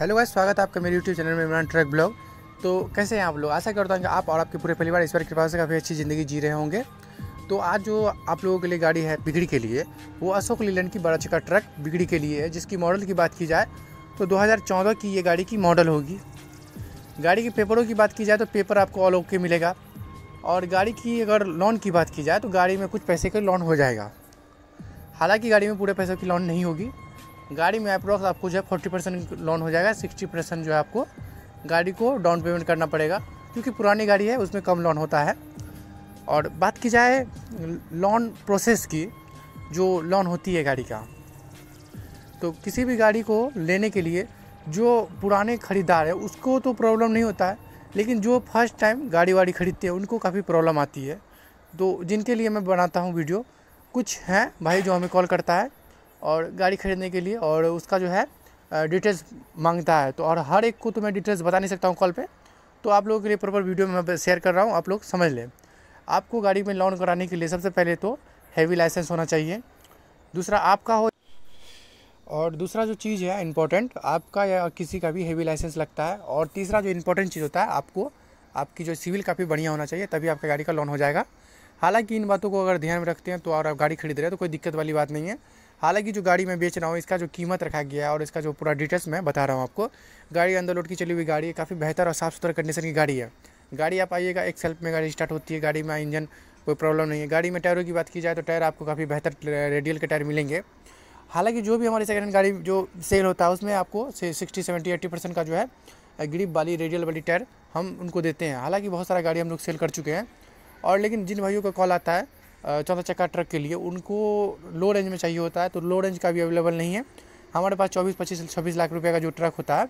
hello guys स्वागत है आपका मेरे यूट्यूब चैनल में इमरान ट्रैक ब्लॉग तो कैसे हैं आप लोग आशा करता हूँ कि आप और आपके पूरे परिवार इस बार कृपा से काफ़ी अच्छी ज़िंदगी जी रहे होंगे तो आज जो आप लोगों के लिए गाड़ी है बिगड़ी के लिए वो अशोक लीलैंड की बड़ा चक्का ट्रक बिगड़ी के लिए है जिसकी मॉडल की बात की जाए तो चौदह की ये गाड़ी की मॉडल होगी गाड़ी के पेपरों की बात की जाए तो पेपर आपको ऑल ओके मिलेगा और गाड़ी की अगर लोन की बात की जाए तो गाड़ी में कुछ पैसे का लोन हो जाएगा हालांकि गाड़ी में पूरे पैसों की लोन नहीं होगी गाड़ी में अप्रोक्स आपको जो है फोर्टी परसेंट लोन हो जाएगा सिक्सटी परसेंट जो है आपको गाड़ी को डाउन पेमेंट करना पड़ेगा क्योंकि पुरानी गाड़ी है उसमें कम लोन होता है और बात की जाए लोन प्रोसेस की जो लोन होती है गाड़ी का तो किसी भी गाड़ी को लेने के लिए जो पुराने ख़रीदार है उसको तो प्रॉब्लम नहीं होता है लेकिन जो फर्स्ट टाइम गाड़ी वाड़ी ख़रीदते हैं उनको काफ़ी प्रॉब्लम आती है तो जिनके लिए मैं बनाता हूँ वीडियो कुछ हैं भाई जो हमें कॉल करता है और गाड़ी खरीदने के लिए और उसका जो है डिटेल्स मांगता है तो और हर एक को तो मैं डिटेल्स बता नहीं सकता हूँ कॉल पर तो आप लोगों के लिए प्रॉपर वीडियो में मैं शेयर कर रहा हूँ आप लोग समझ लें आपको गाड़ी में लोन कराने के लिए सबसे पहले तो हैवी लाइसेंस होना चाहिए दूसरा आपका हो और दूसरा जो चीज़ है इम्पोर्टेंट आपका या किसी का भी हैवी लाइसेंस लगता है और तीसरा जो इम्पोर्टेंट चीज़ होता है आपको आपकी जो सिविल काफ़ी बढ़िया होना चाहिए तभी आपका गाड़ी का लोन हो जाएगा हालांकि इन बातों को अगर ध्यान में रखते हैं तो और आप गाड़ी खरीद रहे हैं तो कोई दिक्कत वाली बात नहीं है हालांकि जो गाड़ी मैं बेच रहा हूँ इसका जो कीमत रखा गया है और इसका जो पूरा डिटेल्स मैं बता रहा हूँ आपको गाड़ी अंदर लोड की चली हुई गाड़ी है काफ़ी बेहतर और साफ़ सुथरा कंडीशन की गाड़ी है गाड़ी आप आइएगा एक सेल्फ में गाड़ी स्टार्ट होती है गाड़ी में इंजन कोई प्रॉब्लम नहीं है गाड़ी में टायरों की बात की जाए तो टायर आपको काफ़ी बेहतर रेडियल के टायर मिलेंगे हालांकि जो भी हमारी सेकेंड हैंड गाड़ी जो सेल होता है उसमें आपको सिक्सटी सेवेंटी एट्टी परसेंट का जो है ग्रिप वाली रेडियल वाली टायर हम उनको देते हैं हालांकि बहुत सारा गाड़ी हम लोग सेल कर चुके हैं और लेकिन जिन भाइयों का कॉल आता है चौदह चक्का ट्रक के लिए उनको लो रेंज में चाहिए होता है तो लो रेंज का भी अवेलेबल नहीं है हमारे पास चौबीस पच्चीस छब्बीस लाख रुपये का जो ट्रक होता है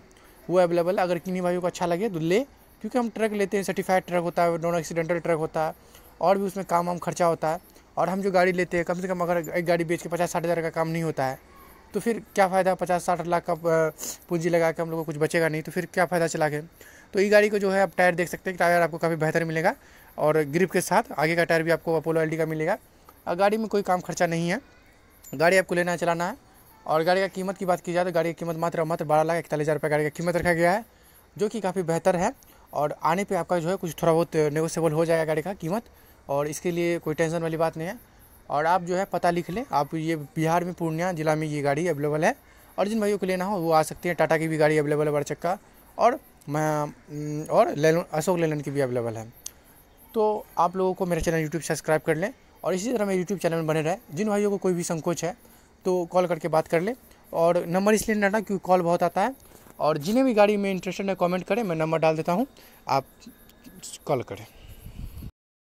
वो अवेलेबल अगर किन्हीं भाइयों को अच्छा लगे तो ले क्योंकि हम ट्रक लेते हैं सर्टिफाइड ट्रक होता है नॉन एक्सीडेंटल ट्रक होता है और भी उसमें काम वाम खर्चा होता है और हम जो गाड़ी लेते हैं कम से कम अगर एक गाड़ी बेच के पचास साठ हज़ार का काम नहीं होता है तो फिर क्या फ़ायदा पचास साठ लाख का पूंजी लगा के हम लोग को कुछ बचेगा नहीं तो फिर क्या फ़ायदा चला के तो ये गाड़ी को जो है आप टायर देख सकते हैं टायर आपको काफ़ी बेहतर मिलेगा और ग्रिप के साथ आगे का टायर भी आपको अपोलो एल का मिलेगा और गाड़ी में कोई काम खर्चा नहीं है गाड़ी आपको लेना है चलाना है और गाड़ी का कीमत की बात की जाए तो गाड़ी की कीमत मात्र मात्र बारह लाख इकतालीस हज़ार रुपये गाड़ी का कीमत रखा गया है जो कि काफ़ी बेहतर है और आने पर आपका जो है कुछ थोड़ा बहुत नेगोशियबल हो जाएगा गाड़ी का कीमत और इसके लिए कोई टेंशन वाली बात नहीं है और आप जो है पता लिख लें आप ये बिहार में पूर्णिया ज़िला में ये गाड़ी अवेलेबल है और जिन भाइयों को लेना हो वो आ सकते हैं टाटा की भी गाड़ी अवेलेबल है बड़ा चक्का और मैं हम्म, और लेलन अशोक लेलन की भी अवेलेबल है तो आप लोगों को मेरा चैनल यूट्यूब सब्सक्राइब कर लें और इसी तरह मेरे यूट्यूब चैनल में बने रहे जिन भाइयों को कोई भी संकोच है तो कॉल करके बात कर लें और नंबर इसलिए डालना क्योंकि कॉल बहुत आता है और जिन्हें भी गाड़ी में इंटरेस्टेड है कमेंट करें मैं नंबर डाल देता हूँ आप कॉल करें